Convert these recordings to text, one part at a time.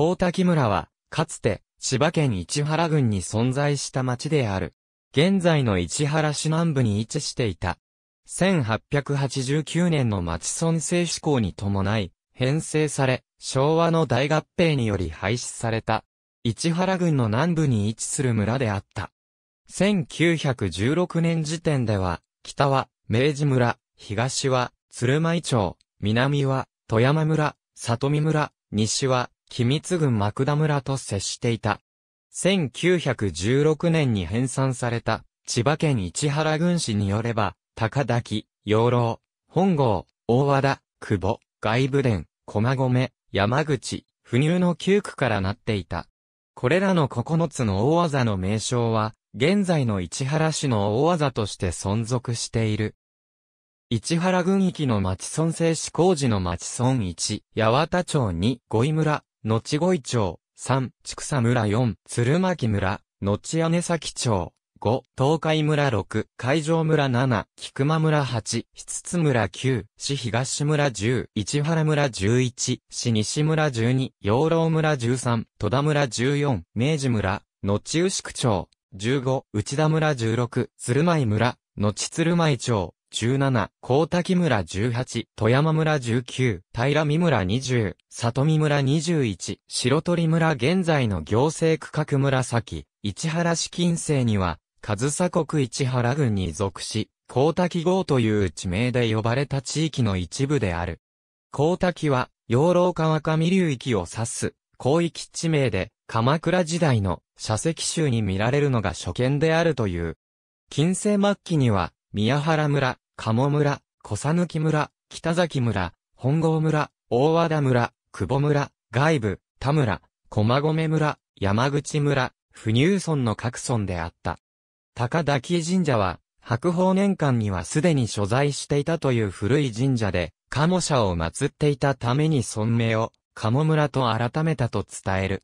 高滝村は、かつて、千葉県市原郡に存在した町である。現在の市原市南部に位置していた。1889年の町村制施行に伴い、編成され、昭和の大合併により廃止された。市原郡の南部に位置する村であった。1916年時点では、北は明治村、東は鶴舞町、南は富山村、里見村、西は君津郡マクダ村と接していた。1916年に編纂された、千葉県市原郡市によれば、高滝、養老、本郷、大和田、久保、外部殿、駒込、山口、不入の9区からなっていた。これらの9つの大技の名称は、現在の市原市の大技として存続している。市原郡域の町村制施工時の町村1、八幡町2、五井村、後五井町、三、畜佐村四、鶴巻村、後屋根崎町、五、東海村六、海上村七、菊間村八、七津村九、市東村十、市原村十一、市西村十二、養老村十三、戸田村十四、明治村、後牛久町、十五、内田村十六、鶴舞村、後鶴舞町、17、高滝村18、富山村19、平見村20、里見村21、白鳥村現在の行政区画紫、市原市近世には、上総国市原郡に属し、高滝号という地名で呼ばれた地域の一部である。高滝は、養老川上流域を指す、広域地名で、鎌倉時代の、社石集に見られるのが初見であるという。近世末期には、宮原村、鴨村、小佐抜村、北崎村、本郷村、大和田村、久保村、外部、田村、駒込村、山口村、不入村の各村であった。高滝神社は、白鳳年間にはすでに所在していたという古い神社で、鴨社を祀っていたために村名を、鴨村と改めたと伝える。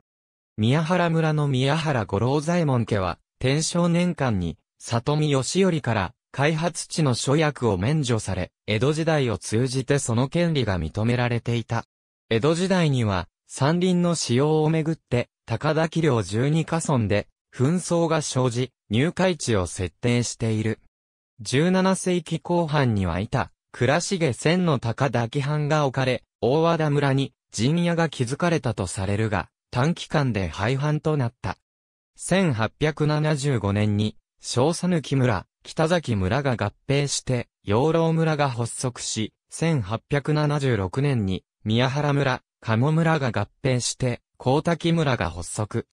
宮原村の宮原五郎左衛門家は、天正年間に、里見義頼から、開発地の諸役を免除され、江戸時代を通じてその権利が認められていた。江戸時代には、山林の使用をめぐって、高田領12カ村で、紛争が生じ、入会地を設定している。17世紀後半にはた、倉重千の高田藩が置かれ、大和田村に陣屋が築かれたとされるが、短期間で廃藩となった。1875年に、小佐抜村、北崎村が合併して、養老村が発足し、1876年に、宮原村、鴨村が合併して、高滝村が発足。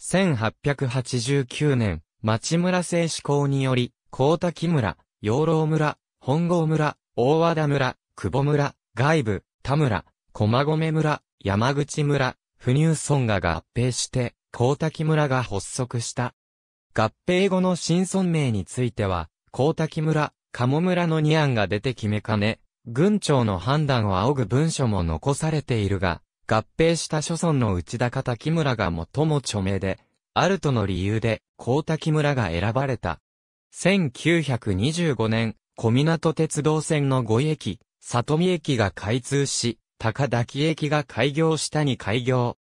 1889年、町村制施行により、高滝村、養老村、本郷村、大和田村、久保村、外部、田村、駒込村、山口村、不入村が合併して、高滝村が発足した。合併後の新村名については、高滝村、鴨村の2案が出て決めかね、軍庁の判断を仰ぐ文書も残されているが、合併した諸村の内高滝村が最も著名で、あるとの理由で、高滝村が選ばれた。1925年、小港鉄道線の5駅、里見駅が開通し、高滝駅が開業したに開業。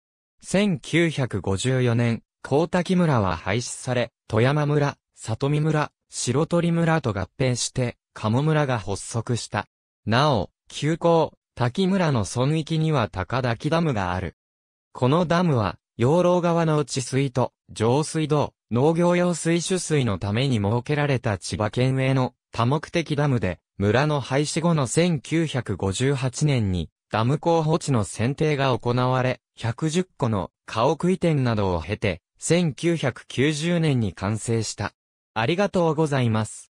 1954年、高滝村は廃止され、富山村、里見村、白鳥村と合併して、鴨村が発足した。なお、急行、滝村の村域には高滝ダムがある。このダムは、養老川の内水と上水道、農業用水取水のために設けられた千葉県営の多目的ダムで、村の廃止後の1958年に、ダム候補地の選定が行われ、110個の家屋移転などを経て、1990年に完成した。ありがとうございます。